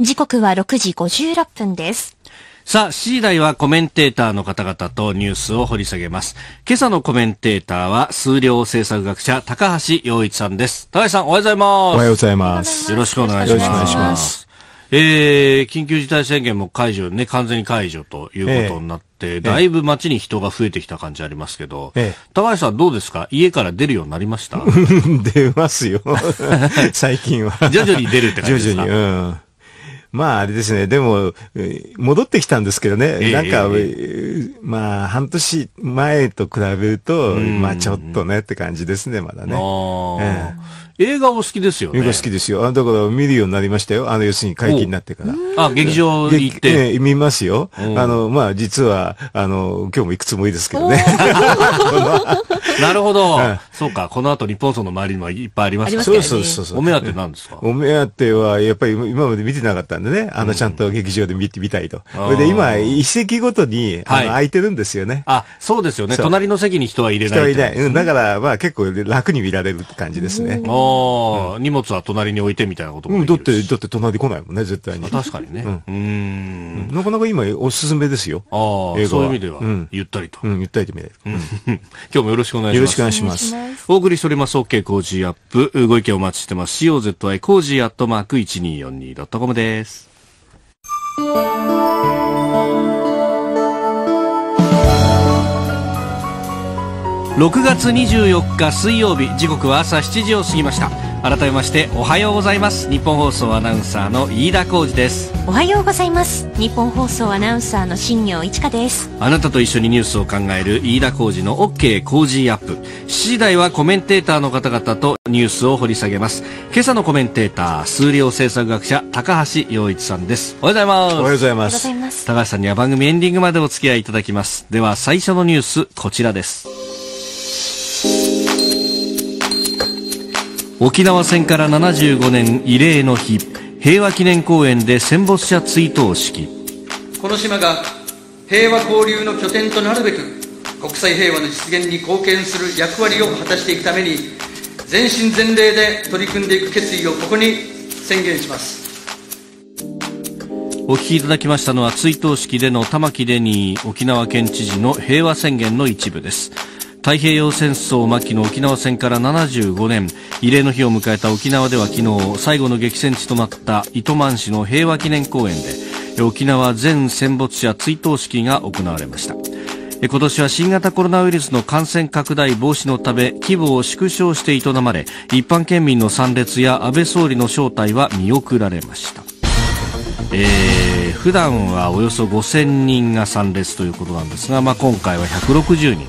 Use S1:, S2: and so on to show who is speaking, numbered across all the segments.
S1: 時刻は6時56分です。さあ、次第はコメンテーターの方々とニュースを掘り下げます。今朝のコメンテーターは、数量政策学者、高橋洋一さんです。高橋さん、おはようございます。おはようございます。よろしくお願いします。よろしくお願いします。えー、緊急事態宣言も解除、ね、完全に解除ということになって、えー、だいぶ街に人が増えてきた感じありますけど、えー、高橋さんどうですか家から出るようになりました
S2: 出ますよ。最近は。徐々に出るって感じですか徐々に。うんまああれですね、でも、戻ってきたんですけどね、えー、なんか、えー、まあ半年前と比べると、まあちょっとねって感じですね、まだね。あ映画お好きですよね。映画好きですよ。あだから見るようになりましたよ。あの、要するに解禁になってから。あ、劇場に行って。え見ますよ。あの、まあ、実は、あの、今日もいくつもいいですけどね。なるほど。そうか、この後日本層の周りにもいっぱいありますからね。そうそうそう。お目当てなんですかお目当ては、やっぱり今まで見てなかったんでね、あの、ちゃんと劇場で見てみたいと。それで今、一席ごとに、あの、空いてるんですよね。
S1: あ、そうですよね。隣の席に人は入れない。人はいない。だか
S2: ら、まあ、結構楽に見られる感じですね。おー。ああ、荷物は隣に置いてみたいなこともうん、だって、だって隣来ないもんね、絶対に。確かにね。うん。なかなか今、おすすめですよ。ああ、そういう意味では、ゆったりと。うん、ゆったりと見れる。今日もよろしくお願いします。よろしくお願いします。
S1: お送りしております、OK 工事アップ。ご意見お待ちしてます。COZY 工事アットマーク 1242.com です。6月24日水曜日時刻は朝7時を過ぎました改めましておはようございます日本放送アナウンサーの飯田浩二ですおはようございます日本放送アナウンサーの新業一華ですあなたと一緒にニュースを考える飯田浩二の OK 工事アップ7時台はコメンテーターの方々とニュースを掘り下げます今朝のコメンテーター数量政策学者高橋洋一さんですおはようございますおはようございます高橋さんには番組エンディングまでお付き合いいただきますでは最初のニュースこちらです沖縄戦から75年慰霊の日平和記念公園で戦没者追悼式この島が平和交流の拠点となるべく国際平和の実現に貢献する役割を果たしていくために全身全霊で取り組んでいく決意をここに宣言しますお聞きいただきましたのは追悼式での玉城デニー沖縄県知事の平和宣言の一部です。太平洋戦争末期の沖縄戦から75年慰霊の日を迎えた沖縄では昨日最後の激戦地となった糸満市の平和記念公園で沖縄全戦没者追悼式が行われました今年は新型コロナウイルスの感染拡大防止のため規模を縮小して営まれ一般県民の参列や安倍総理の招待は見送られましたえー、普段はおよそ5000人が参列ということなんですが、まあ、今回は160人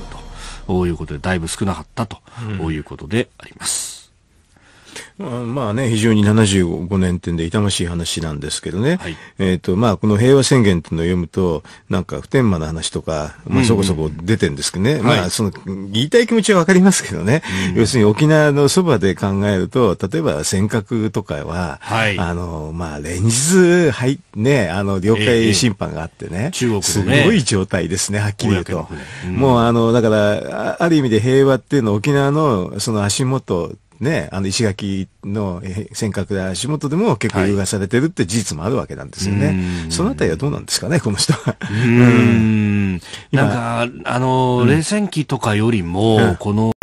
S1: いうことで、だいぶ少なかったということであります。
S2: まあね、非常に75年ってんで痛ましい話なんですけどね。はい、えっ、と、まあ、この平和宣言っていうのを読むと、なんか普天間の話とか、まあそこそこ出てるんですけどね。うんうん、まあ、その、言いたい気持ちはわかりますけどね。うん、要するに沖縄のそばで考えると、例えば尖閣とかは、はい、あの、まあ、連日、はい、ね、あの、領海侵犯があってね。ええ、中国、ね、すごい状態ですね、はっきり言うと。うん、もう、あの、だから、ある意味で平和っていうのは沖縄のその足元ね、あの石垣の尖閣や足元でも結構優雅されてるって事実もあるわけなんですよね。はい、そのあたりはどうなんですかね、この人は。うん。なんか、
S1: あの、うん、冷戦期とかよりも、うん、この、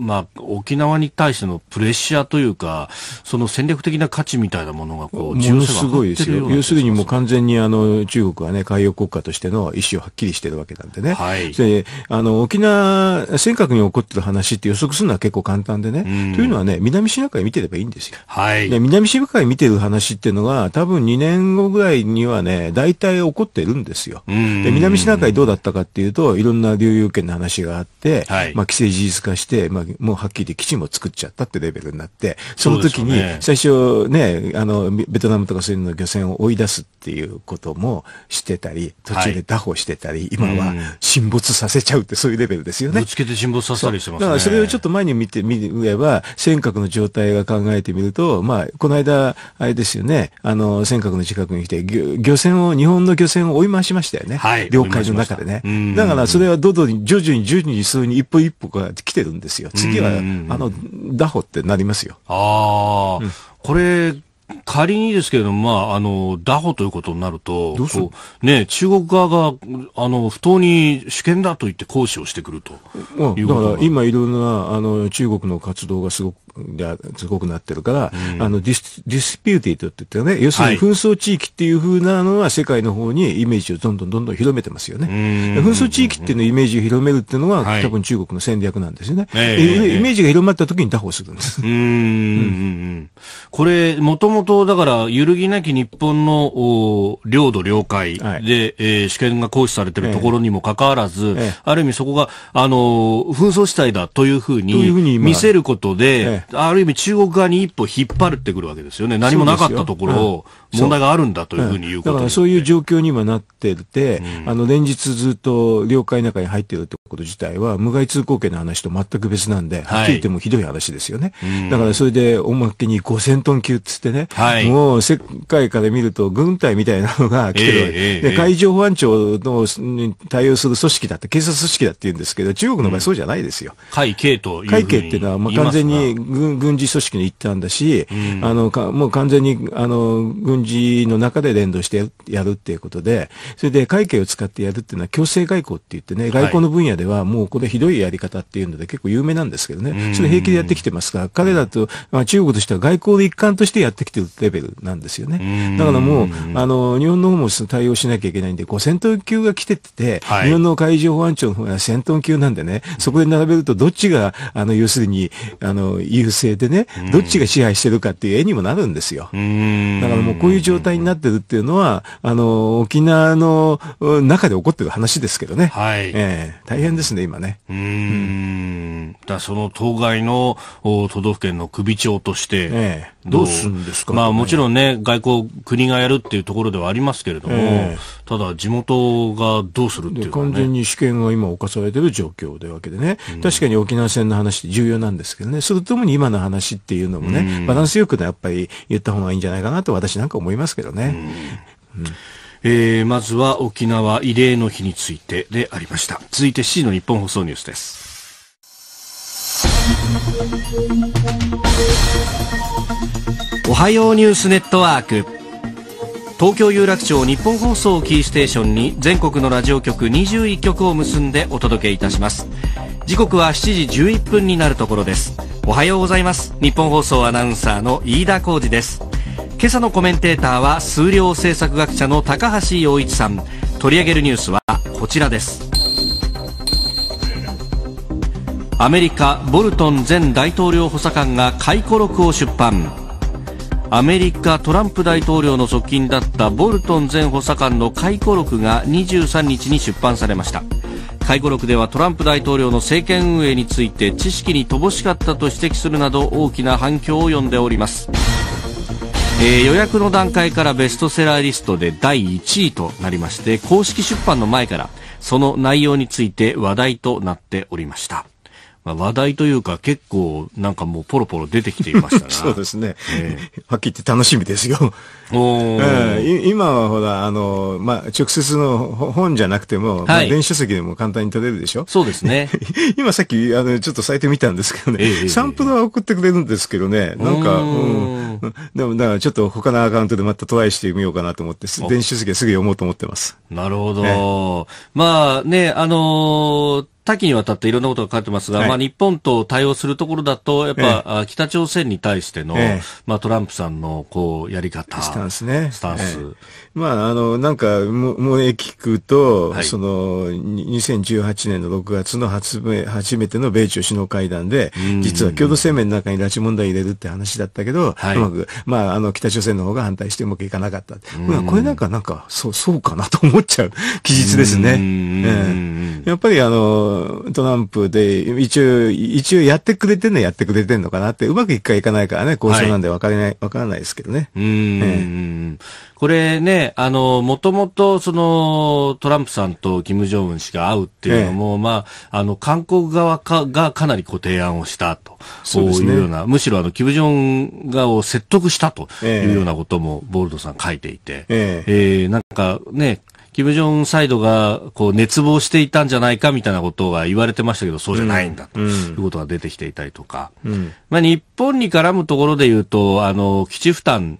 S1: まあ、沖縄に対してのプレッシャーというか、その戦略的な価値みたいなものがこう、ものすごいですよ。要す
S2: るにもう完全にあの、中国はね、海洋国家としての意思をはっきりしてるわけなんでね。はい。で、あの、沖縄、尖閣に起こってる話って予測するのは結構簡単でね。うん、というのはね、南シナ海見てればいいんですよ。はい。で、南シナ海見てる話っていうのが、多分2年後ぐらいにはね、大体起こってるんですよ。で、南シナ海どうだったかっていうと、いろんな流遊権の話があって、はい、まあ、規制事実化して、まあ、もうはっきり基地も作っちゃったってレベルになって、その時に、最初ね、あの、ベトナムとかそういうの漁船を追い出すっていうこともしてたり、途中で打破してたり、はい、今は沈没させちゃうってそういうレベルですよね。ぶつけて沈没させたりしてますね。だからそれをちょっと前に見てみれば、尖閣の状態が考えてみると、まあ、この間、あれですよね、あの、尖閣の近くに来て、漁船を、日本の漁船を追い回しましたよね。はい。領海の中でね。だから、それはどどん徐々に徐々に数に一歩一歩が来てるんですよ。次は、あの、打歩ってなりますよ。
S1: ああ、うん、これ、仮にですけれども、まあ、あの、拿捕ということになると、どうするね、中国側が、あの、不当に主権だと言って行使をしてくると、
S2: うん、だから今いろんな、あの、中国の活動がすごくがすごくなってるから、うん、あのディス、ディスピューティーとって言ってね、要するに紛争地域っていうふうなのは世界の方にイメージをどんどんどんどん広めてますよね。紛争地域っていうのイメージを広めるっていうのは、はい、多分中国の戦略なんですよね、えー、イメージが広まった時に打破するんです。うん、うん、これ、
S1: もともとだから揺るぎなき日本の領土、領海で、はい、えー、主権が行使されてるところにもかかわらず、えー、ある意味そこが、あのー、紛争地帯だ
S2: というふうに見せ
S1: ることで、ある意味中国側に一歩引っ張ってくるわけですよね。何もなかったところを、問題があるんだというふうに言うこと、ね、だからそ
S2: ういう状況に今なってて、うん、あの、連日ずっと領海の中に入ってるってこと自体は、無害通行権の話と全く別なんで、はい、っきり言ってもひどい話ですよね。うん、だからそれで、おまけに5000トン級っつってね、はい、もう世界から見ると軍隊みたいなのが来てるえー、で、海上保安庁の対応する組織だって、警察組織だって言うんですけど、中国の場合そうじゃないですよ。うん、海警という海警っていうのは、まあ、完全に軍事組織の一端だし、うん、あの、かもう完全に、あの、軍事人の中で連動してやるっていうことで、それで会計を使ってやるっていうのは強制外交って言ってね、外交の分野ではもうこれひどいやり方っていうので結構有名なんですけどね、それ平気でやってきてますから、彼らと、まあ、中国としては外交の一環としてやってきてるレベルなんですよね。だからもう、あの、日本の方も対応しなきゃいけないんで、5 0 0級が来てて、はい、日本の海上保安庁の方が戦闘級なんでね、そこで並べるとどっちが、あの、要するに、あの、優勢でね、どっちが支配してるかっていう絵にもなるんですよ。だからもうこうそういう状態になってるっていうのは、あの、沖縄の中で起こってる話ですけどね。はい。えー、大変ですね、今ね。うん
S1: ん、だその当該の都道府県の首長として、えー、どうするんですか、ね、まあもちろんね、外交国がやるっていうところではありますけれども、えー、ただ地元がどうするっていうか、ね、完全
S2: に主権が今侵されてる状況でわけでね、うん、確かに沖縄戦の話重要なんですけどね、それともに今の話っていうのもね、うん、バランスよくね、やっぱり言った方がいいんじゃないかなと私なんか思いますけどね。
S1: うん、えー、まずは沖縄慰霊の日についてでありました。続いて C の日本放送ニュースです。おはようニュースネットワーク。東京有楽町日本放送キーステーションに全国のラジオ局21局を結んでお届けいたします時刻は7時11分になるところですおはようございます日本放送アナウンサーの飯田浩二です今朝のコメンテーターは数量政策学者の高橋洋一さん取り上げるニュースはこちらですアメリカボルトン前大統領補佐官が回顧録を出版アメリカトランプ大統領の側近だったボルトン前補佐官の回顧録が23日に出版されました回顧録ではトランプ大統領の政権運営について知識に乏しかったと指摘するなど大きな反響を呼んでおりますえー、予約の段階からベストセラーリストで第1位となりまして公式出版の前からその内容について話題となっておりました。まあ、話題というか結構なんかもうポロポロ出てきていましたな そうですね、えー、はっきり言って
S2: 楽しみですよお、えー、今はほらあの、まあ、直接の本じゃなくても、はい、まあ、電子書籍でも簡単に取れるでしょそうですね 今さっきあのちょっとサイト見たんですけどね、えー、サンプルは送ってくれるんですけどねなんかうんでもだからちょっと他のアカウントでまたトライしてみようかなと思って電子書籍すぐ読もうと思ってますなるほど、えー、
S1: まあねあのー多岐にわたっていろんなことが書いてますが、はい、まあ、日本と対応するところだと、やっぱ、え北朝鮮に対しての、えまあ、トランプさんのこうやり方、スタンスね。スタンス。
S2: まあ、あの、なんか、もう聞くと、はい、その、2018年の6月の初め初めての米中首脳会談で、実は共同声明の中に拉致問題入れるって話だったけど、はい、うまく、まあ、あの、北朝鮮の方が反対してうまくいかなかった。これなんか、なんか、そう、そうかなと思っちゃう記述 ですね。ええ、やっぱり、あの、トランプで、一応、一応やってくれてんのやってくれてんのかなって、うまくいくかいかないからね、交渉なんで分からない、はい、分からないですけどね。
S1: うん、えこれね、あの、もともと、その、トランプさんとキム・ジョンウン氏が会うっていうのも、え、まあ、あの、韓国側かがかなりこ提案をしたと。そういうような、むしろあの、キム・ジョン側を説得したというようなことも、ボールドさん書いていて、えええー、なんかね、キム・ジョンサイドが、こう、熱望していたんじゃないかみたいなことが言われてましたけど、そうじゃないんだ、ということが出てきていたりとか。まあ、日本に絡むところで言うと、あの、基地負担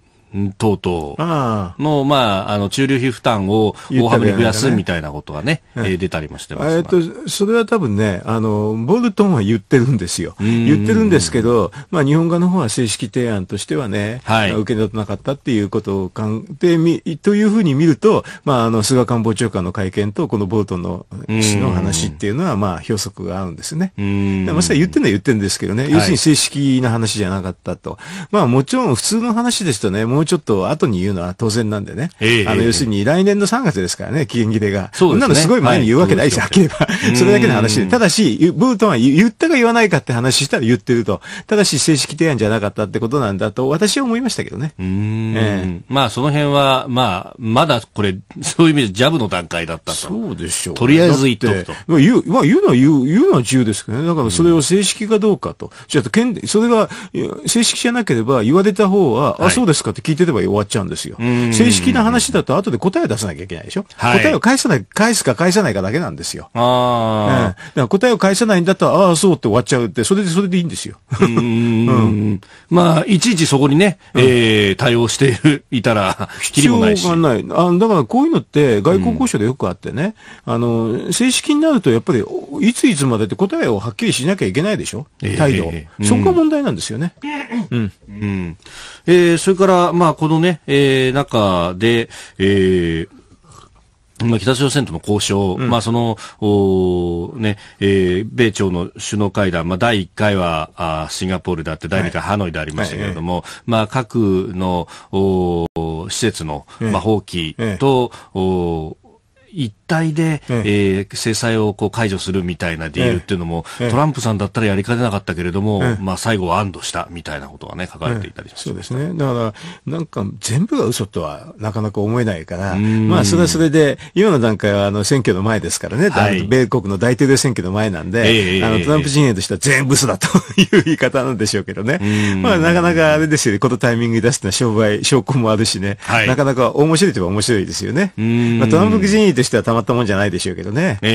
S1: 等々の、まあ、あの、中流費負担を大幅に増やすみたいなことがね、ねえー、出たりもしてま
S2: す。えっと、それは多分ね、あの、ボルトンは言ってるんですよ。言ってるんですけど、まあ、日本側の方は正式提案としてはね、はい、受け取らなかったっていうことをかん、てみ、というふうに見ると、まあ、あの、菅官房長官の会見と、このボルトンの、氏の話っていうのは、まあ、表則があるんですね。まさに言ってるのは言ってるんですけどね、要するに正式な話じゃなかったと。まあ、もちろん普通の話ですとね、もううちょっと後に言うのは当然なんでね。えー、あの、要するに来年の3月ですからね、期限切れが。そうですね。なのすごい前に言うわけないし、はっければ。それだけの話で。ただし、ブートンは言ったか言わないかって話したら言ってると。ただし、正式提案じゃなかったってことなんだと、私は思いましたけどね。うん。えー、
S1: まあ、その辺は、まあ、まだこれ、そういう意味でジャブの段階だっ
S2: たと。そうでしょう、ね、とりあえず言っとくと。まあ、言う、まあ、うのは言う、言うのは自由ですけどね。だから、それを正式かどうかと。じゃあ、それが、正式じゃなければ、言われた方は、あ、そうですかって聞聞いてれば終わっちゃうんですよ。正式な話だと後で答え出さなきゃいけないでしょ、はい、答えを返さない、返すか返さないかだけなんですよ。ああ、だから答えを返さないんだったら、ああ、そうって終わっちゃうって、それでそれでいいんですよ。うん、まあ、いちいちそこにね、えー、
S1: 対応している、いたら、必 要がな
S2: い。あだからこういうのって外交交渉でよくあってね、うん、あの、正式になるとやっぱり、いついつまでって答えをはっきりしなきゃいけないでしょ態度、えー、そこが問題なんですよね。うん。うん、えー、それか
S1: ら、ままあ、このね、えー、中で、えー、まあ、北朝鮮との交渉、うん、まあ、その、おね、えー、米朝の首脳会談、まあ、第1回は、あシンガポールだって、第2回ハノイでありましたけれども、はいはい、まあ、核の、お施設の、まあ、放棄と、ええ、お一体で、ええー、制裁をこう解除するみたいなディールっていうのも、ええ、トランプさんだったらやりかねなかったけれども、え、まあ最後は安堵したみたいなことがね、書かれてい
S2: たりしまそうですね。だから、なんか全部が嘘とはなかなか思えないから、まあそれはそれで、今の段階はあの選挙の前ですからね、はい、米国の大統領選挙の前なんで、あのトランプ陣営としては全部嘘だという言い方なんでしょうけどね。まあなかなかあれですよね、このタイミングに出すのは商売、証拠もあるしね、はい、なかなか面白いといえば面白いですよね。まあ、トランプ陣営してはたまったもんじゃないでしょうけどね。ええ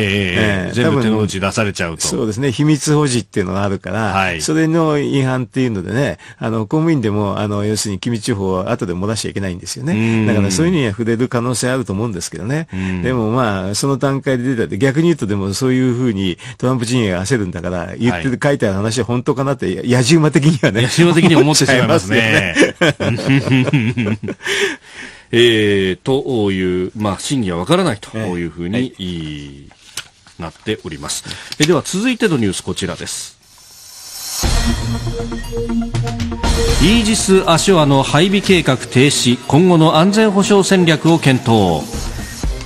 S2: ええ全部手の内出されちゃうと。そうですね。秘密保持っていうのがあるから、はい、それの違反っていうのでね、あの、公務員でも、あの、要するに機密情報は後で漏らしちゃいけないんですよね。だからそういうには触れる可能性あると思うんですけどね。でもまあ、その段階で出たって、逆に言うとでもそういうふうにトランプ陣営が焦るんだから、言ってる、はい、書いてある話は本当かなって、野じ馬的にはね。野じ馬的に思ってしまいますね。
S1: えー、という、まあ、真偽はわからないというふうに、えー、なっております。えでは続いてのニュースこちらです。イージス・アショアの配備計画停止今後の安全保障戦略を検討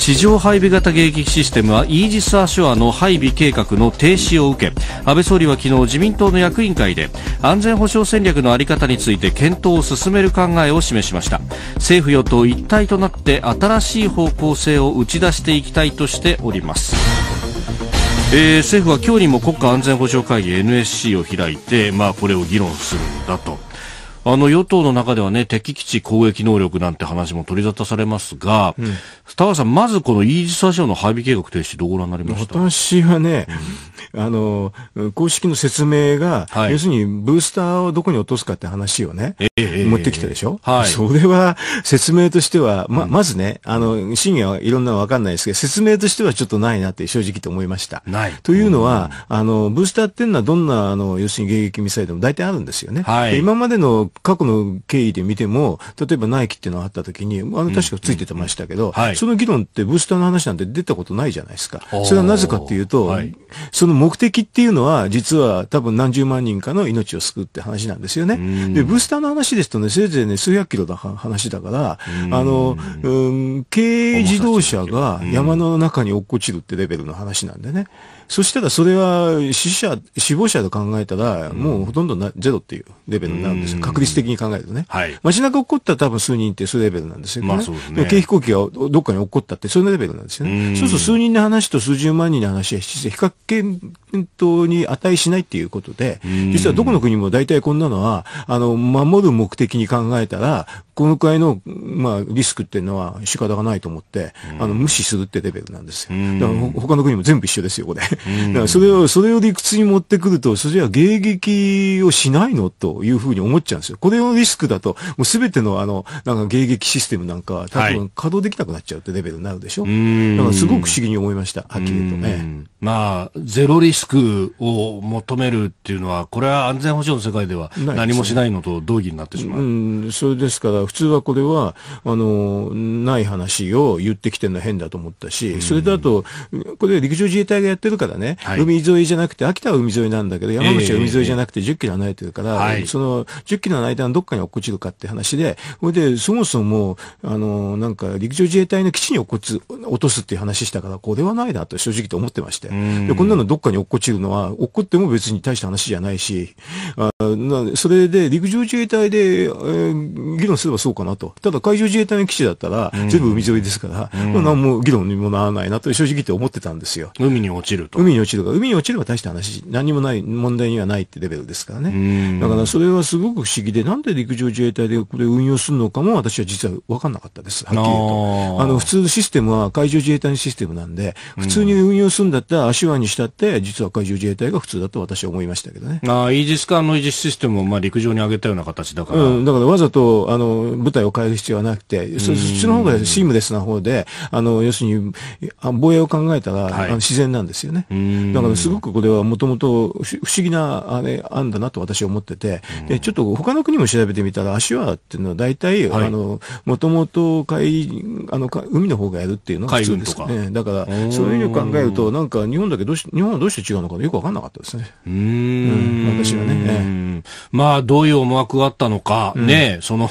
S1: 地上配備型迎撃システムはイージス・アショアの配備計画の停止を受け安倍総理は昨日自民党の役員会で安全保障戦略の在り方について検討を進める考えを示しました政府与党一体となって新しい方向性を打ち出していきたいとしておりますえー、政府は今日にも国家安全保障会議 NSC を開いて、まあ、これを議論するんだと。あの、与党の中ではね、敵基地攻撃能力なんて話も取り沙汰されますが、うん、田さん、まずこのイージス・アショアの配備計画停止、どうご覧になりまし
S2: た私はね、あの、公式の説明が、はい、要するにブースターをどこに落とすかって話をね、えー、持ってきたでしょ、えー、はい、それは説明としては、ま、まずね、あの、真偽はいろんなわかんないですけど、説明としてはちょっとないなって正直と思いました。ない。というのは、あの、ブースターっていうのはどんな、あの、要するに迎撃ミサイルでも大体あるんですよね。はい。今までの過去の経緯で見ても、例えばナイキっていうのがあった時に、あの、確かついててましたけど、うんうん、はい、その議論ってブースターの話なんて出たことないじゃないですか。それはなぜかっていうと、はい、その目的っていうのは、実は多分何十万人かの命を救うって話なんですよね。で、ブースターの話ですとね、せいぜいね、数百キロの話だから、あの、うん、軽自動車が山の中に落っこちるってレベルの話なんでね。うんそしたらそれは死者、死亡者と考えたら、もうほとんどなゼロっていうレベルなんですよ。確率的に考えるとね。はい。街中起こったら多分数人ってそういうレベルなんですよ、ね。まあそうですね。軽飛行機がどっかに起こったってそういうレベルなんですよね。うそうすると数人の話と数十万人の話は比較検討に値しないっていうことで、実はどこの国も大体こんなのは、あの、守る目的に考えたら、このくらいの、まあ、リスクっていうのは仕方がないと思って、あの、無視するってレベルなんですよ。だから他の国も全部一緒ですよ、これ。だからそれを、それを理屈に持ってくると、それじゃ迎撃をしないのというふうに思っちゃうんですよ。これをリスクだと、もうすべてのあの、なんか迎撃システムなんか、多分稼働できなくなっちゃうってレベルになるでしょ。はい、だからすごく不思議に思いました、はっきり言うとね。まあ、ゼロリスクを求めるってい
S1: うのは、これは安全保障の世界では
S2: 何もしないのと同義になってしまう。ううん、それですから、普通はこれは、あの、ない話を言ってきてるのは変だと思ったし、それだと、これ陸上自衛隊がやってるからからね、はい、海沿いじゃなくて、秋田は海沿いなんだけど、山口は海沿いじゃなくて10キロ離れてるから、えー、その10キロの間のどっかに落っこちるかって話で、それで、そもそも、あの、なんか陸上自衛隊の基地に落っこ落とすっていう話したから、これはないなと正直と思ってまして。で、こんなのどっかに落っこちるのは、落っこっても別に大した話じゃないし、あなそれで陸上自衛隊で、えー、議論すればそうかなと。ただ海上自衛隊の基地だったら、全部海沿いですから、うん、何も議論にもならないなと正直って思ってたんですよ。海に落ちると。海に落ちるか、海に落ちれば大した話、何もない、問題にはないってレベルですからね。だからそれはすごく不思議で、なんで陸上自衛隊でこれ運用するのかも私は実は分かんなかったです。はっきり言うと。あの、普通のシステムは海上自衛隊のシステムなんで、普通に運用するんだったら足輪にしたって、実は海上自衛隊が普通だと私は思いましたけどね。
S1: ああ、イージス艦のイージスシステムをまあ陸上に上げたような形だから。う
S2: ん、だからわざと、あの、部隊を変える必要はなくて、そっちの方がシームレスな方で、あの、要するに、防衛を考えたら、はい、あの自然なんですよね。ね。だからすごくこれはもともと不思議なあれ案だなと私は思ってて、で、ちょっと他の国も調べてみたら、足はっていうのは大体、はい、あの、もともと海、あの、海の方がやるっていうのが普通ですね。だから、そういううに考えると、なんか日本だけどうし、日本はどうして違うのかよくわかんなかったですね。うんうん、私はね。
S1: まあ、どういう思惑があったのか、うん、ね、その、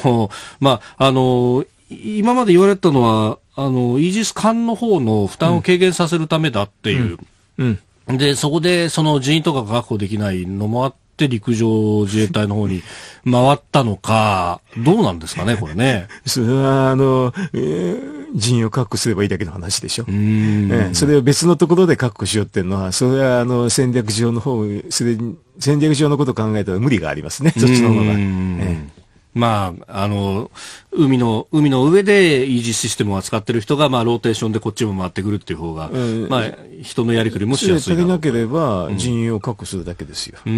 S1: まあ、あの、今まで言われたのは、あの、イージス艦の方の負担を軽減させるためだっていう、うんうん、で、そこでその人員とか確保できないのもあって、陸上自衛隊の方に 回ったのか、どうなんですかね、これね。
S2: それは、あの、えー、人員を確保すればいいだけの話でしょ。うん、えそれを別のところで確保しようっていうのは、それは、あの、戦略上の方、それ、戦略上のことを考えたら無理がありますね、そっちの方が。うん、
S1: まあ、あの、海の、海の上でイージシステムを扱ってる人が、まあ、ローテーションでこっちも回ってくるっていう方が、えー、まあ、人のやりくりもしやすい足り
S2: なければ、人員を確保するだけですよ。うん、う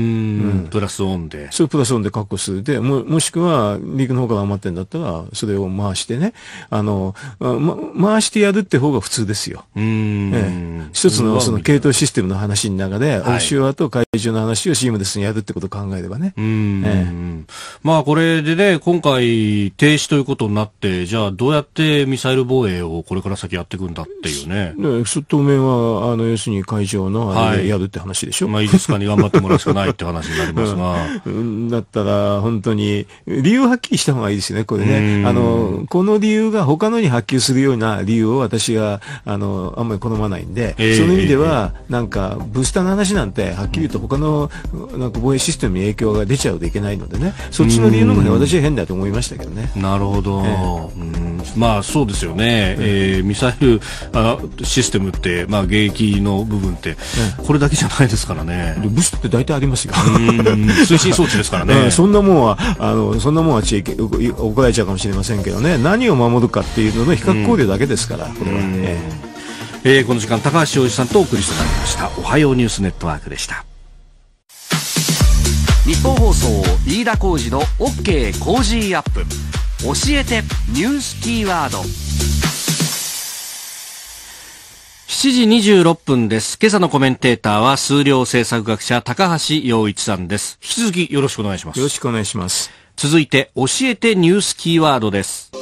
S2: んプラスオンで。そう、プラスオンで確保する。で、も、もしくは、陸の方から余ってんだったら、それを回してね、あの、ま、回してやるって方が普通ですよ。うん、え一つの、その、系統システムの話の中で、欧州派と会場の話をシームレスにやるってことを考えればね。うん、ええ。
S1: まあ、これでね、で、今回、停止ということになって、じゃあ、どうやってミサイル防衛をこれから先やっていくんだっていうね。
S2: 当面は、あの、要するに会場のあれやるって話でしょ。はい、まあ、いいですかに、ね、頑張ってもらうしかないって話になりますが。うん、だったら、本当に、理由はっきりした方がいいですね、これね。あの、この理由が他のに発揮するような理由を私は、あの、あんまり好まないんで、えー、その意味では、えー、なんか、ブースターの話なんて、はっきり言うと他の、なんか防衛システムに影響が出ちゃうといけないのでね、そっちの理由の方が、ね、私しい変だと思いましたけどね。
S1: なるほど、えー、まあそうですよね、えん、えー、ミサイルあシステムって、
S2: まあ、迎撃の部分って、
S1: うん、これだけじゃないですからね。ブスって大体ありますよ通信装置ですからね、えー、そ
S2: んなもんはあのそんなもんは地域怒られちゃうかもしれませんけどね何を守るかっていうのの比較考慮だけですから、うん、これはね。えー、この時間高橋洋一さんとお送りしてまいりましたおはようニュースネットワークでした
S1: 日本放送飯田浩二の OK コージーアップ教えてニュースキーワード7時26分です。今朝のコメンテーターは数量政策学者高橋洋一さんです。引き続きよろしくお願いします。よろしくお願いします。続いて教えてニュースキーワードです。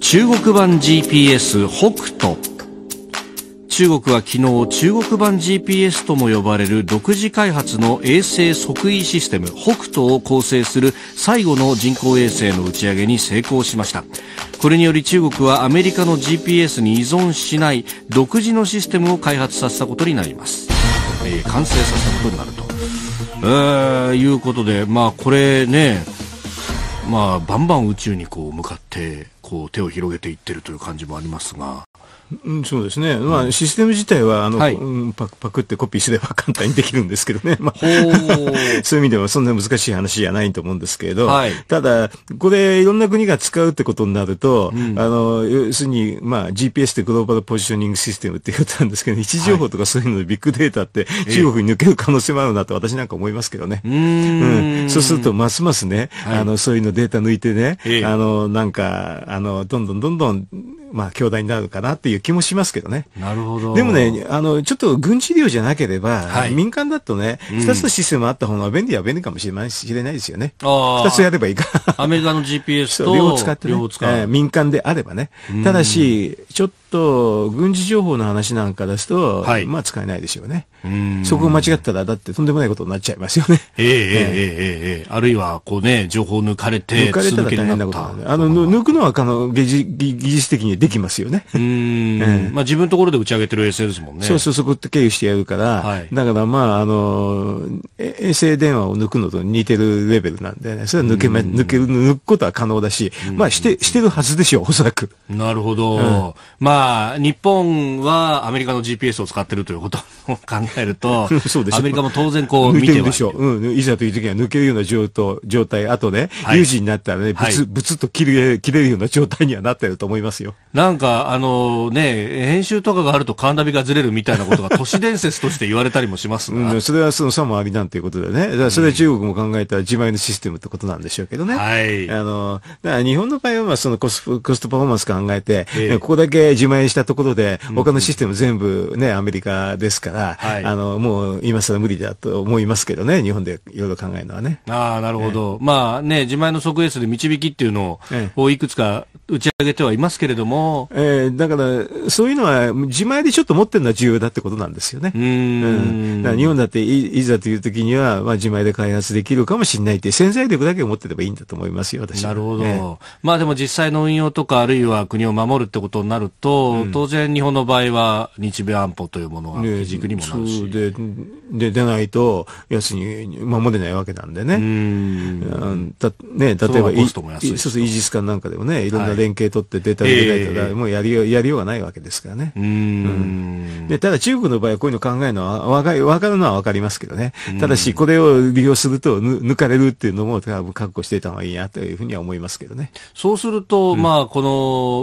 S1: 中国版 GPS 北斗中国は昨日中国版 GPS とも呼ばれる独自開発の衛星測位システム北斗を構成する最後の人工衛星の打ち上げに成功しましたこれにより中国はアメリカの GPS に依存しない独自のシステムを開発させたことになります、えー、完成させたことになると、えー、いうことでまあこれねまあバンバン宇宙にこう向かってこう手を広げていってるという感じもありますが。
S2: うん、そうですね、まあ、システム自体はあの、はい、パクパクってコピーすれば簡単にできるんですけどね、まあ、そういう意味ではそんな難しい話じゃないと思うんですけれど、はい、ただ、これ、いろんな国が使うってことになると、うん、あの要するに、まあ、GPS ってグローバルポジショニングシステムって言ったんですけど、位置情報とかそういうのでビッグデータって中国に抜ける可能性もあるなと私なんか思いますけどね、えー、うんそうすると、ますますね、はい、あのそういうのデータ抜いてね、えー、あのなんか、の、どんどんどんどんまあ、強大になるかなっていう気もしますけどね。
S1: なるほど。でもね、
S2: あの、ちょっと軍事利用じゃなければ、はい、民間だとね、二、つのシステムあった方が便利は便利かもしれないしれないですよね。二つやればいいか。
S1: アメリカの GPS
S2: と両方使って、ね、両使う、えー、民間であればね。ただし、ちょっと軍事情報の話なんかですと、はい、まあ使えないでしょうね。そこを間違ったら、だってとんでもないことになっちゃいますよね。
S1: ええ、えー、ええー、ええー、あるいは、こうね、情報抜かれて、抜かれたら大変なことな
S2: あの、抜くのは、あの、技術的にできますよね。うん、
S1: まあ自分のところで打ち上げてる衛星ですもんね。そうそう、
S2: そこって経由してやるから、はい、だからまあ、あの、衛星電話を抜くのと似てるレベルなんでね、それは抜け抜ける、抜くことは可能だし、まあして、してるはずでしょう、おそらく。なるほど。
S1: まあ、日本はアメリカの GPS を使ってるということを考えると、そうでしょアメリカも当然こう見てるでし
S2: ょう。うん、いざという時には抜けるような状状態、あとね、有事になったらね、ぶつ、ぶつと切れ、切れるような状態にはなってると思いますよ。
S1: なんか、あのね、編集とかがあるとカーナビがずれるみたいなことが
S2: 都市伝説として言われたりもしますが、うん、それはその差もありなんていうことでね。だそれは中国も考えた自前のシステムってことなんでしょうけどね。はい。あの、だから日本の場合はまあそのコスコストパフォーマンス考えて、えー、ここだけ自前したところで、他のシステム全部ね、アメリカですから、あの、もう今更無理だと思いますけどね、日本でいろいろ考えるのはね。
S1: ああ、なるほど。えー、まあね、自前の即衛数で導きっていうのを、えー、いくつか打ち上げてはいますけれど
S2: も、えー、だから、そういうのは自前でちょっと持ってるのは重要だってことなんですよね。うん,、うん。日本だっていざという時には、まあ、自前で開発できるかもしれないっていう潜在力だけを持ってればいいんだと思いますよ、私なるほど、えー、
S1: まあでも実際の運用とか、あるいは国を守るってことになると、うん、当然日本の場合は日米安保というものが軸にもなる
S2: し。で、で、出ないと、要するに守れないわけなんでね。うん。たね、例えば、そうそうイージス艦なんかでもね、いろんな連携取ってデータを入ないと、からもうやりよう、やりようがないわけですからね。うん、で、ただ中国の場合はこういうの考えるのは、わかる、わかるのはわかりますけどね。ただし、これを利用すると抜かれるっていうのも多分覚悟していた方がいいなというふうには思いますけどね。そうすると、うん、
S1: まあ、こ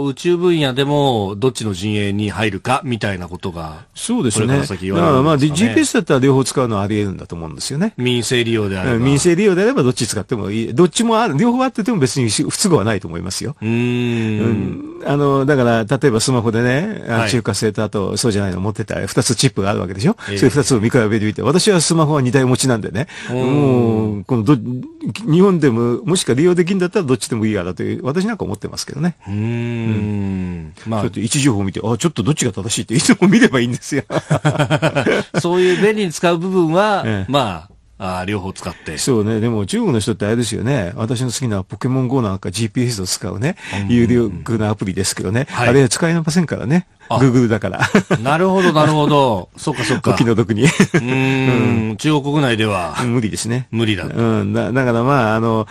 S1: の宇宙分野でも、どっちの陣営に入るかみたいなことが、
S2: そうですね。すかねだからまあ、GPS だったら両方使うのはあり得るんだと思うんですよね。
S1: 民生利用であれば。民
S2: 生利用であればどっち使ってもいい。どっちもある。両方あってても別に不都合はないと思いますよ。うん。あの、だから、例えばスマホでね、はい、中華製とあと、そうじゃないの持ってたら、二つチップがあるわけでしょ、えー、それ二つを見比べてみて、私はスマホは二台持ちなんでね、もう、このど、日本でも、もしか利用できるんだったらどっちでもいいやだという、私なんか思ってますけどね。うんうん。まあ、ちょっと位置情報を見て、あ、ちょっとどっちが正しいっていつも見ればいいんですよ。
S1: そういう便利に使う部分は、えまあ、
S2: ああ、両方使って。そうね。でも中国の人ってあれですよね。私の好きなポケモン GO なんか GPS を使うね、有力なアプリですけどね。はい、あれ使えませんからね。グーグルだから。
S1: なるほど、なるほど。そっかそっか。お気の毒
S2: に。うん、中国国内では。無理ですね。無理だ。うん、だからまあ、あの、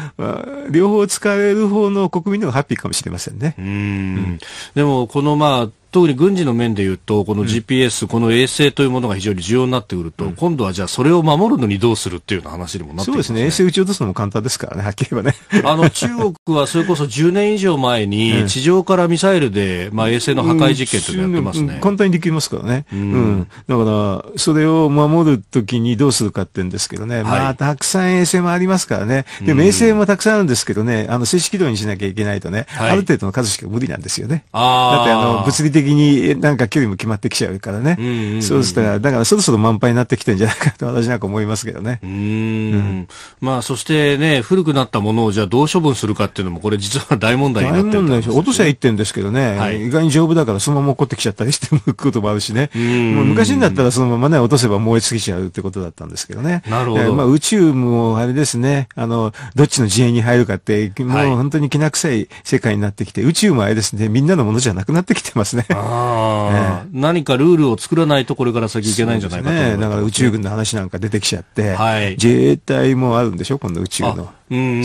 S2: 両方使える方の国民の方がハッピーかもしれませんね。うん。
S1: でも、このまあ、特に軍事の面でいうと、この GPS、うん、この衛星というものが非常に重要になってくると、うん、今度はじゃあ、それを守るのにどうするっていうような話にもなって、ね、そうですね、衛星撃ち落とす
S2: のも簡単ですからね、
S1: はっきり言えばね。あの中国はそれこそ10年以上前に、地上からミサイルで、まあ、衛星の破壊実験というのをってますね。
S2: 簡単にできますからね。うん。だから、それを守るときにどうするかって言うんですけどね。まあ、たくさん衛星もありますからね。で、衛星もたくさんあるんですけどね、あの、静止軌道にしなきゃいけないとね、ある程度の数しか無理なんですよね。
S1: ああ。だって、あの、物
S2: 理的になんか距離も決まってきちゃうからね。そうしたら、だからそろそろ満杯になってきてんじゃないかと私なんか思いますけどね。うん。
S1: まあ、そしてね、古くなったものをじゃあどう処分するかっていうのも、これ実は大問題になってるんですよ、ね。大問
S2: 題でしょ。落としは言ってんですけどね、意外に丈夫だからそのまま起こってってきちゃったりしてこともあるしね。昔なったらそのままね、落とせば燃え尽きちゃうってことだったんですけどね。なるほど。まあ宇宙もあれですね、あの、どっちの陣営に入るかって、もう本当にきな臭い世界になってきて、はい、宇宙もあれですね、みんなのものじゃなくなってきてますね。
S1: ああ、何かルールを作らないとこれから先いけないんじゃないかとね。
S2: だから宇宙軍の話なんか出てきちゃって、はい、自衛隊もあるんでしょ、この宇宙の。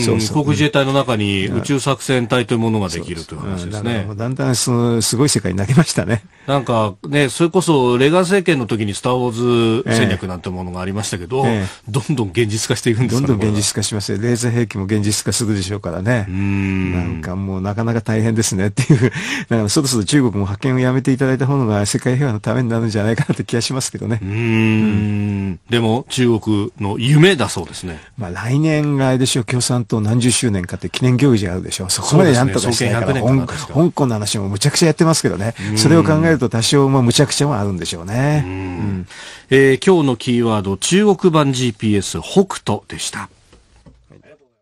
S2: そうそう航空自
S1: 衛隊の中に宇宙作戦隊というものができるという話ですね。
S2: だんだんそのすごい世界になりましたね。
S1: なんかね、それこそレーガン政権の時にスター・ウォーズ戦略なんてものがありましたけど、ええ、
S2: どんどん現実化していくんですか、ね、どんどん現実化しますよ。レーザー兵器も現実化するでしょうからね。んなんかもうなかなか大変ですねっていう。だ からそろそろ中国も派遣をやめていただいた方が世界平和のためになるんじゃないかなって気がしますけどね。うんうん、
S1: でも中国の夢だそうですね。
S2: まあ来年があれでしょう共産党何十周年かって記念行事があるでしょ。そこまでなんとかしてから、ね、香港の話もむちゃくちゃやってますけどね。それを考えると多少もむちゃくちゃもあるんでしょうね。うん、えー、
S1: 今日のキーワード、中国版 GPS 北斗でした。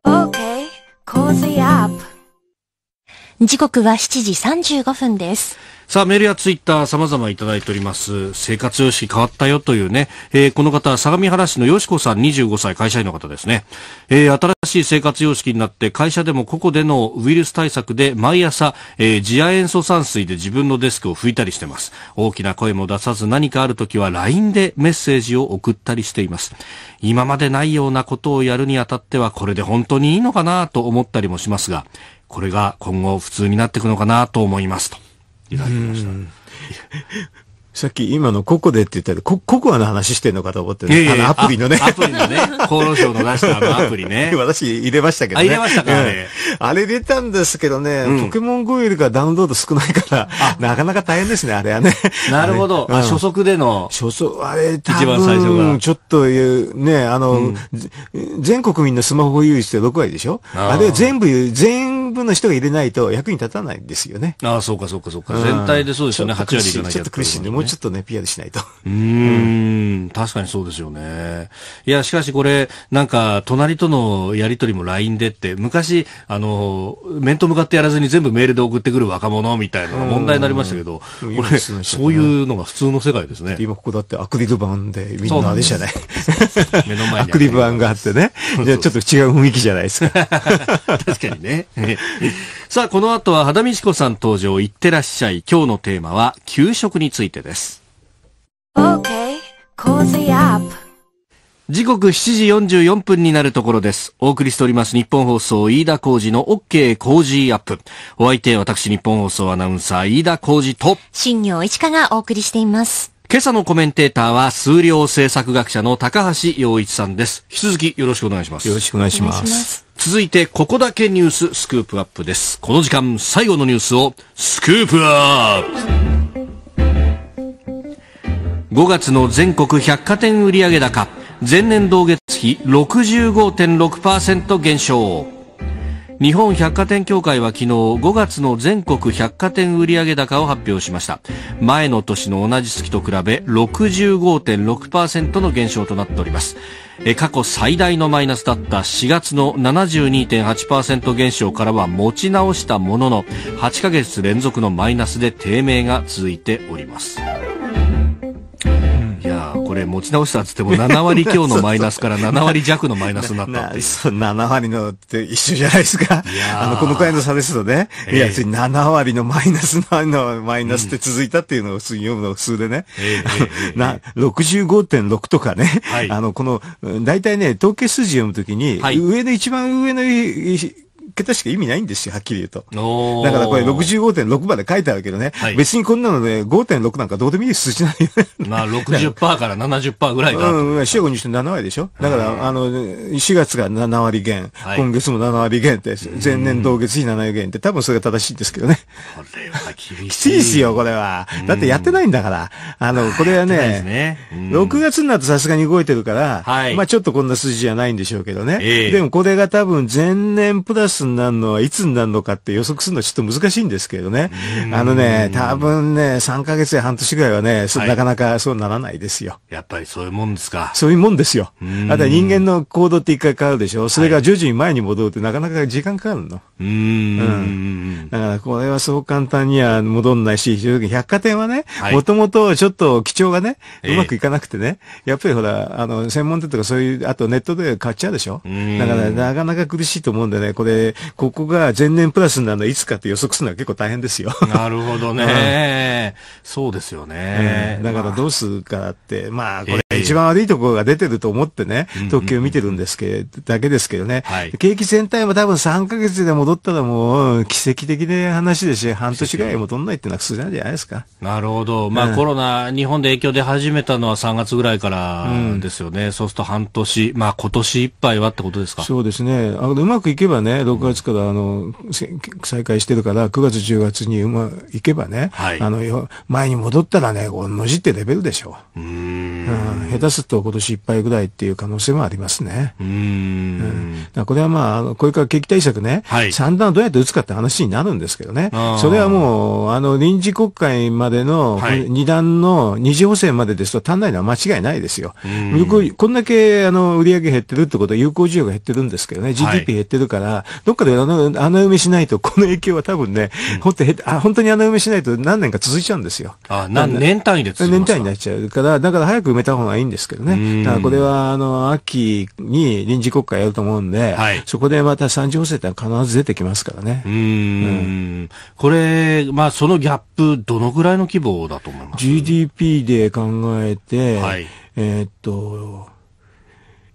S1: OK, コーズアップ。時刻は7時35分です。さあ、メールやツイッター様々いただいております。生活様式変わったよというね。えー、この方は相模原市のよしこさん25歳会社員の方ですね。えー、新しい生活様式になって会社でも個々でのウイルス対策で毎朝、えー、次亜塩素酸水で自分のデスクを拭いたりしてます。大きな声も出さず何かある時は LINE でメッセージを送ったりしています。今までないようなことをやるにあたってはこれで本当にいいのかなと思ったりもしますが、これが今後普通になっていくのかなと思いますと
S2: いました。さっき今のココでって言ったら、コココアの話してんのかと思ってる、ね、あのアプリのね。アプリのね、厚労 省の出したあのアプリね。私入れましたけどね。入れましたか、あれ入れたんですけどね、ポケモン GO よりかダウンロード少ないから、なかなか大変ですね、あれはね。なるほど。あ初速での。初速、あれ、一番最初が。ちょっと、ね、あの、全国民のスマホ保有率って6割でしょあれ全部、全半分の人が入れないと役に立たないんですよね。ああ、そうかそうかそうか。全体でそうですよね。8割いかないゃ、ね、ちょっと苦しんで、もうちょっとね、PR しないと。うん、
S1: 確かにそうですよね。いや、しかしこれ、なんか、隣とのやりとりも LINE でって、昔、あの、面と向かってやらずに全部メールで送ってくる若者みたいなのが問題になりましたけど、これ、そ
S2: ういうのが普通の世界ですね。今ここだってアクリル板でみんなあれじゃない。目の前に。アクリル板があってね。じゃちょっと違う雰囲気じゃないですか。確
S1: かにね。え さあ、この後は、肌道子さん登場、いってらっしゃい。今日のテーマは、給食についてです。Okay, 時刻7時44分になるところです。お送りしております日本放送飯田浩二の OK 工事アップ。お相手私日本放送アナウンサー飯田浩二と
S2: 新業一華がお送りしています。
S1: 今朝のコメンテーターは数量政策学者の高橋洋一さんです。引き続きよろしくお願いします。よろしくお願いします。続いて、ここだけニューススクープアップです。この時間、最後のニュースをスクープアップ !5 月の全国百貨店売上高、前年同月比65.6%減少。日本百貨店協会は昨日5月の全国百貨店売上高を発表しました前の年の同じ月と比べ65.6%の減少となっております過去最大のマイナスだった4月の72.8%減少からは持ち直したものの8ヶ月連続のマイナスで低迷が続いております
S2: これ持ち直したっつっても7割強のマイナスから7割弱のマイナスになったっていう。7 割のって一緒じゃないですか。いやあの、このくらいの差ですとね。えー、いや、7割のマイナスのマイナスって続いたっていうのを読むの普通でね。えー、な、65.6とかね。はい、あの、この、大体ね、統計数字読むときに、はい、上の一番上の桁しか意味ないんですよ、はっきり言うと。だからこれ65.6まで書いてあるけどね、はい、別にこんなので、5.6なんかどうでもいい数字ないよね。
S1: まあ60%から70%ぐらいかな。う
S2: ん、4、5にして7割でしょだから、あの、4月が7割減、はい、今月も7割減って、前年同月比7減って、多分それが正しいんですけどね。これは厳しい。きついですよ、これは。だってやってないんだから。あの、これはね、ね6月になるとさすがに動いてるから、はい、まあちょっとこんな数字じゃないんでしょうけどね。えー、でもこれが多分前年プラスになるのはいつになるのかって予測するのはちょっと難しいんですけどね。あのね、多分ね、3ヶ月や半年ぐらいはね、はい、なかなかそうならないですよ。やっぱりそういうもんですか。そういうもんですよ。あと人間の行動って一回変わるでしょ。それが徐々に前に戻るってなかなか時間かかるの。うんうん。だからこれはそう簡単には戻んないし、百貨店はね、もともとちょっと基調がね、うまくいかなくてね、えー、やっぱりほら、あの、専門店とかそういう、あとネットで買っちゃうでしょ。だから、なかなか苦しいと思うんでね、これ、ここが前年プラスなのいつかって予測するのは結構大変ですよ。なるほどね。うん、そうですよね、だからどうするかって、まあ、これ一番悪いところが出てると思ってね、特急見てるんですけど、だけですけどね、はい、景気全体も多分3ヶ月で戻ったらもう奇跡的な話ですし、半年ぐらい戻んないってのは普通なじゃないですか。なるほど。まあ、うん、コロ
S1: ナ、日本で影響で始めたのは3月ぐらいからですよね。うん、そうすると半年、まあ今年いっぱいはってことですか。
S2: そうですね。あのうまくいけばね、6月月からあの再開してるから、9月、10月にうまいけばね、はい、あの前に戻ったらね、のじってレベルでしょう。うん、下手すると今年いっぱいぐらいっていう可能性もありますね。うん、うん、これはまあ、これから景気対策ね、はい、三段どうやって打つかって話になるんですけどね、それはもう、あの臨時国会までの二段の二次補正までですと足んないのは間違いないですよ。うんこんだけあの売上減ってるってことは有効需要が減ってるんですけどね、GDP 減ってるから、はいどっかであの、穴埋めしないと、この影響は多分ね、うん、とあ、本当に穴埋めしないと何年か続いちゃうんですよ。
S1: あ、何年
S2: 単位で続年単位になっちゃうから、だから早く埋めた方がいいんですけどね。だからこれは、あの、秋に臨時国会やると思うんで、はい、そこでまた三次補正って必ず出てきますからね。
S1: うんうん、
S2: これ、まあ、そのギャップ、どのぐらいの規模だと思います ?GDP で考えて、はい、えっと、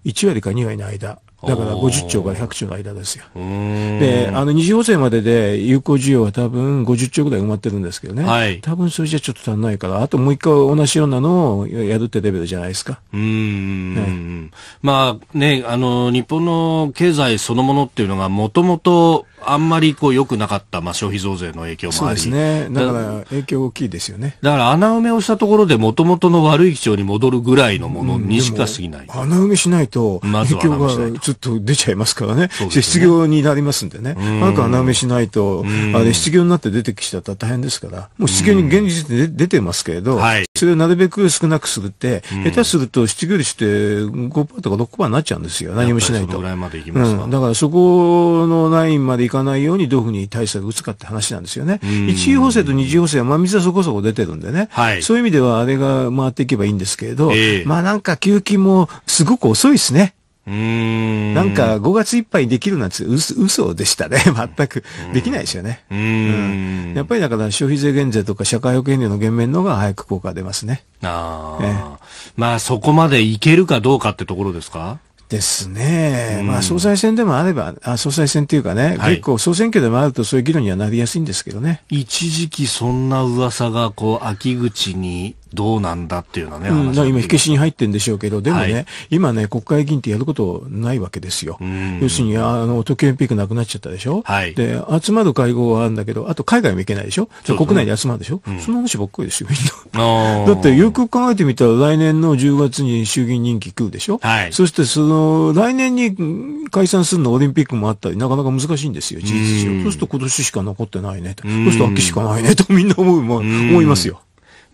S2: 1割か2割の間。だから50兆から100兆の間ですよ。で、あの、二次補正までで有効需要は多分50兆ぐらい埋まってるんですけどね。はい。多分それじゃちょっと足んないから、あともう一回同じようなのをやるってレベルじゃないですか。うん、ね、
S1: まあね、あの、日本の経済そのものっていうのがもともと、あんまりこう良くなかった、まあ、消費増税の影響もあり。そうですね。だから
S2: 影響大きいですよね。
S1: だから穴埋めをしたところで元々の悪い基調に戻るぐらいのものにしか過ぎな
S2: い。うん、穴埋めしないと、影響がちょっと出ちゃいますからね。ね失業になりますんでね。なんか穴埋めしないと、あれ失業になって出てきちゃったら大変ですから、もう失業に現実で出てますけれど、はい、それをなるべく少なくするって、下手すると失業率って5%とか6%になっちゃうんですよ。何もしないと。だからそこのラインまでかないようにどういうふうに対策を打つかって話なんですよね。一次補正と二次補正は、まあ、水はそこそこ出てるんでね、はい、そういう意味ではあれが回っていけばいいんですけれど、えー、まあなんか給付金もすごく遅いですね。うんなんか5月いっぱいできるなんて嘘でしたね。全くできないですよね。うん、やっぱりだから消費税減税とか社会保険料の減免のが早く効果出ますね。
S1: あえまあそこまでいけるかどうかってところですか
S2: ですね、まあ総裁選でもあれば、あ総裁選というかね、はい、結構、総選挙でもあると、そういう議論にはなりやすいんですけどね一時期、そんな
S1: 噂がこう、秋口にどうなんだっていうのはね、うん、今、火消しに
S2: 入ってんでしょうけど、でもね、はい、今ね、国会議員ってやることないわけですよ。要するに、あの、東京オリンピックなくなっちゃったでしょ、はい、で、集まる会合はあるんだけど、あと海外も行けないでしょね、国内で集まるでしょ、うん、その話ばっかりですよ、みんな。だって、よく考えてみたら、来年の10月に衆議院任期来るでしょ、はい、そして、その、来年に解散するのオリンピックもあったり、なかなか難しいんですよ、事実上。そうすると今年しか残ってないねと。そうすると秋しかないねと、みんな思う、思いますよ。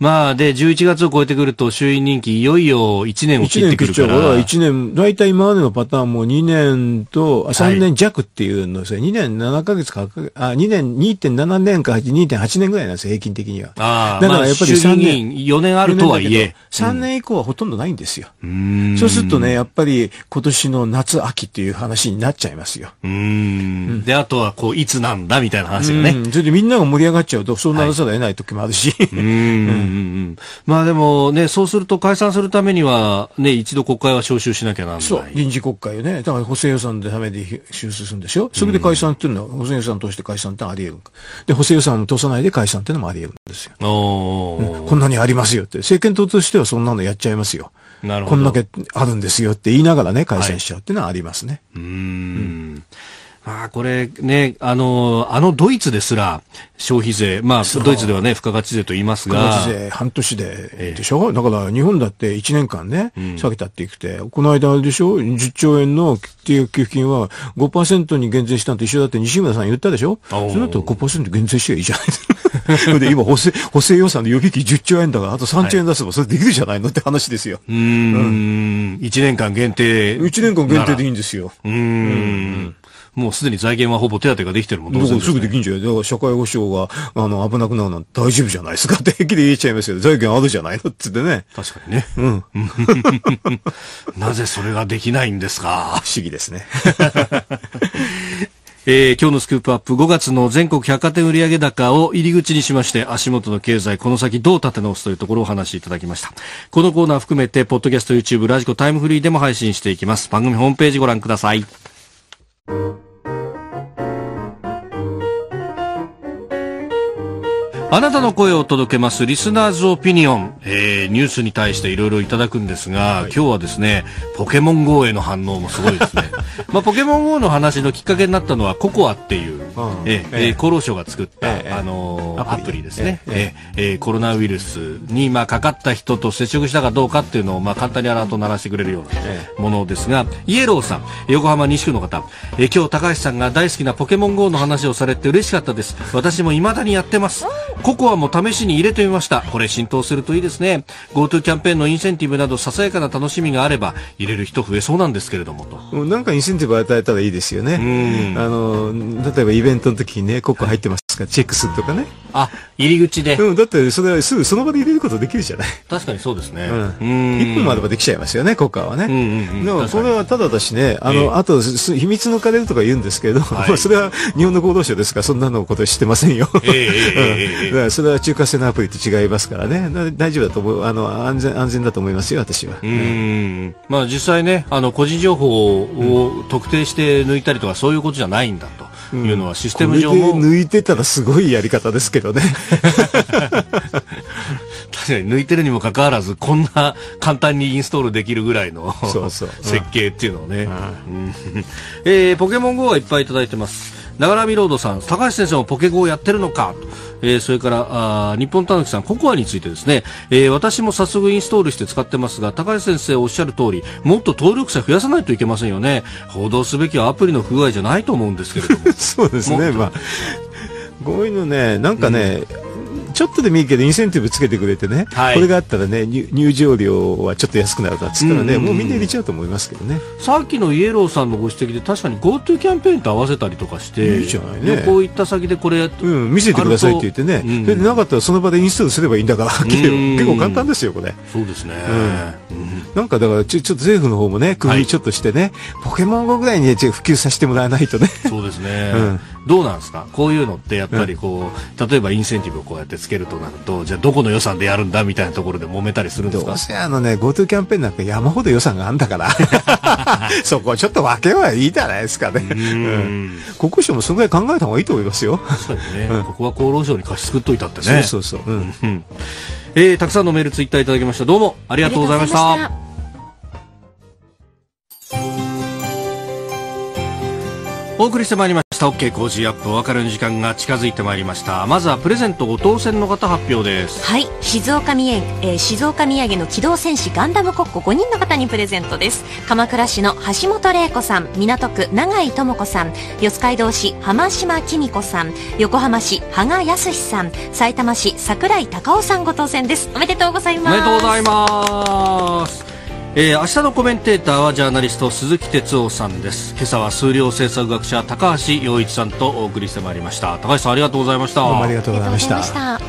S1: まあ、で、11月を超えてくると、衆院任期、いよいよ1年を切ってくるから。1年切っ
S2: ちゃ1年、大体今までのパターンも2年と、あ3年弱っていうのですね、2年7ヶ月か、あ、2年、2.7年か2.8年ぐらいなんですよ、平均的には。
S1: だからやっぱり3年。まあ、4年あるとはいえ。
S2: 3年以降はほとんどないんですよ。うん、そうするとね、やっぱり今年の夏、秋っていう話になっちゃいますよ。
S1: うん。で、あとは、こう、いつなんだみたいな話がね。
S2: それでみんなが盛り上がっちゃうと、そうならざる
S1: を得ない時もあるし。はい、うんうんまあでもね、そうすると解散するためには、ね、一度国会は召集しなきゃならない。そ
S2: う、臨時国会をね。だから補正予算のためで収集するんでしょそれで解散っていうのは、補正予算通して解散ってあり得る。で、補正予算を通さないで解散っていうのもあり得るんですよ。うん、こんなにありますよって。政権党としてはそんなのやっちゃいますよ。
S1: なるほど。こんだ
S2: けあるんですよって言いながらね、解散しちゃうっていうのはありますね。はい、うん
S1: まあ、これね、あの、あのドイツですら、消費税、まあ、ドイツではね、付加価値税と言いますが。付加価値税、
S2: 半年で、でしょ、ええ、だから、日本だって1年間ね、下げたっていくて、うん、この間あれでしょ ?10 兆円の給付金は5%に減税したんと一緒だって西村さん言ったでしょそれだと5%減税しゃいいじゃない ですか。それで今補正、補正予算で予備費10兆円だから、あと3兆円出せばそれできるじゃないのって話ですよ。
S1: うん,、うん。1年間限定。1年間限定でいいんですよ。うん。うんもうすでに財源はほぼ手当てができてるもんね。すぐで
S2: きんじゃん。だから社会保障が、あの、危なくなるなんて大丈夫じゃないですかって平気で言えちゃいますけど、財源あるじゃないのってってね。確かにね。うん。なぜそれができないんですか。不思議ですね。
S1: えー、今日のスクープアップ5月の全国百貨店売上高を入り口にしまして足元の経済この先どう立て直すというところをお話しいただきましたこのコーナー含めてポッドキャスト YouTube ラジコタイムフリーでも配信していきます番組ホームページご覧くださいあなたの声を届けますリスナーズオピニオン、えー、ニュースに対していろいろいただくんですが、はい、今日はですね、ポケモン GO への反応もすごいですね。まあ、ポケモン GO の話のきっかけになったのは、ココアっていう、うん、えー、えー、厚労省が作った、えー、あのー、アプリですね。ええー、コロナウイルスに、まあ、かかった人と接触したかどうかっていうのを、まあ、簡単にアラート鳴らしてくれるようなものですが、イエローさん、横浜西区の方、えー、今日高橋さんが大好きなポケモン GO の話をされて嬉しかったです。私も未だにやってます。ココアも試しに入れてみました。これ浸透するといいですね。GoTo キャンペーンのインセンティブなどささやかな楽しみがあれば入れる人増えそうなんですけれども
S2: と。なんかインセンティブ与えたらいいですよね。あの、例えばイベントの時にね、ココア入ってますか、はい、チェックするとかね。あ、入り口で。うん、だってそれすぐその場で入れることできるじゃない。確かにそうですね。うん。1分まではできちゃいますよね、国家はね。うんうんでもそれはただだしね、あの、あと、秘密のカレーとか言うんですけど、それは日本の厚労省ですから、そんなのこと知ってませんよ。ええ。それは中華製のアプリと違いますからね。大丈夫だと思う。あの、安全、安全だと思いますよ、私は。うん。
S1: まあ実際ね、あの、個人情報を特定して抜いたりとか、そういうことじゃないんだと。いうのはシステム上も、
S2: 抜いてたらすごいやり方ですけどね 確か
S1: に抜いてるにもかかわらずこんな簡単にインストールできるぐらいの設計っていうのをね、うん、えー、ポケモン GO はいっぱいいただいてます長波ロードさん高橋先生もポケ GO やってるのかえー、それからあ日本たぬきさんココアについてですね、えー、私も早速インストールして使ってますが高橋先生おっしゃる通りもっと登録者増やさないといけませんよね報道すべきはアプリの不具合じゃないと思うんですけ
S2: れども そうですねまあこういうのねなんかね、うんちょっとでもいいけどインセンティブつけてくれてね、はい、これがあったらね入場料はちょっと安くなるかっつったらね、もうみんな入れちゃうと思いますけどね
S1: さっきのイエローさんのご指摘で確かに GoTo キャンペー
S2: ンと合わせたりとかしていいじゃない、ね、旅行行った先でこれ、うん、見せてくださいって言ってね、うん、それでなかったらその場でインストールすればいいんだから、結構簡単ですよこれそうですね、うん、なんかだからちょちょっと政府の方もね首夫ちょっとしてね、はい、ポケモン GO ぐらいに、ね、普及させてもらわないとねそうで
S1: すね、うん、どうなんですかこういうのってやっぱりこう、例えばインセンティブをこうやってつけるとなる
S2: と、じゃあどこの予算でやるんだみたいなところで揉めたりするんですかどうせあのね、GoTo キャンペーンなんか山ほど予算があんだから、そこちょっと分けはいいじゃないですかね。国交省もそのぐらい考えた方がいいと思いますよ。ここは厚労省に貸し作っといたってね。そうそうそう。うん、
S1: えー、たくさんのメール、ツイッターいただきました。どうもありがとうございました。お送りしてまいりました。ター OK 工事アップお別れの時間が近づいてまいりましたまずはプレゼントご当選の方発表です
S2: はい静岡みえ、えー、静岡土産の機動戦士ガンダム国庫5人の方にプレゼントです鎌倉市の橋本玲子さん港区永井智子さん四街
S1: 道市浜島紀美子さん横浜市芳賀康さんさいたま市桜井孝雄さんご当選ですおめでとうございますおめでとうございますえー、明日のコメンテーターはジャーナリスト鈴木哲夫さんです今朝は数量政策学者高橋洋一さんとお送りしてまいりました高橋さんありがとうございましたどうもありがとうございました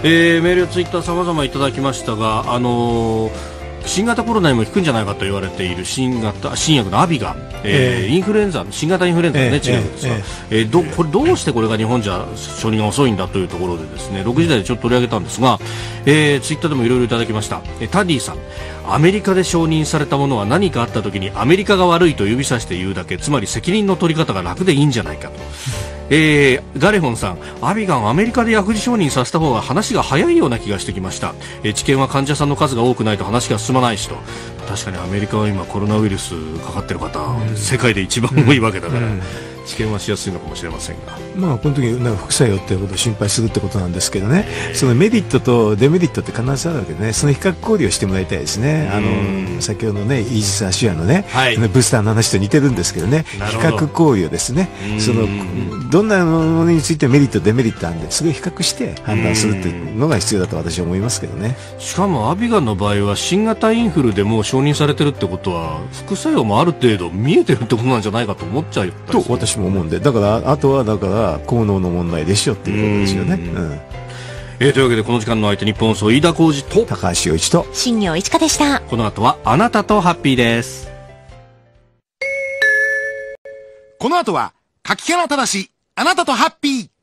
S1: えー、メールツイッターさまざまいただきましたがあのー新型コロナにも効くんじゃないかと言われている新型新薬のアビが、えー、えー、インフルエンザ新型インフルエンザの、ね、違うんですが、えーえー、どこれどうしてこれが日本じゃ承認が遅いんだというところでですね6時台でちょっと取り上げたんですが、えー、ツイッターでもいろいろいただきました、えタディさんアメリカで承認されたものは何かあった時にアメリカが悪いと指さして言うだけつまり責任の取り方が楽でいいんじゃないかと。えー、ガレホンさん、アビガン、アメリカで薬事承認させた方が話が早いような気がしてきました、えー、治験は患者さんの数が多くないと話が進進まないしと確かにアメリカは今コロナウイルスかかってる方、うん、世界で一番多いわけだから。うん治験はしやすいのかもしれ
S2: ませんが、まあ、この時なん副作用っていうことを心配するってことなんですけどね、そのメリットとデメリットって必ずあるわけでね、その比較考慮をしてもらいたいですね、あの先ほどのね、イージス・アシュアのね、はい、ブースターの話と似てるんですけどね、比較考慮ですね、そのどんなものについてメリット、デメリットあるんで、それを比較して判断するっていうのが必要だと私は思いますけどね。
S1: しかもアビガンの場合は新型インフルでも承認されてるってことは副作用もある程度見えてるってことなんじゃないかと思っちゃう
S2: たすると私私も思うんで、だから、あとはだから、効能の問題でしょっていうことですよね。う
S1: えー、というわけでこの時間の相手日本放送飯田浩二と高橋洋一と
S2: 新庄一華でした
S1: この後はあなたとハッピーで
S2: すこの後は柿原正あなたとハッピー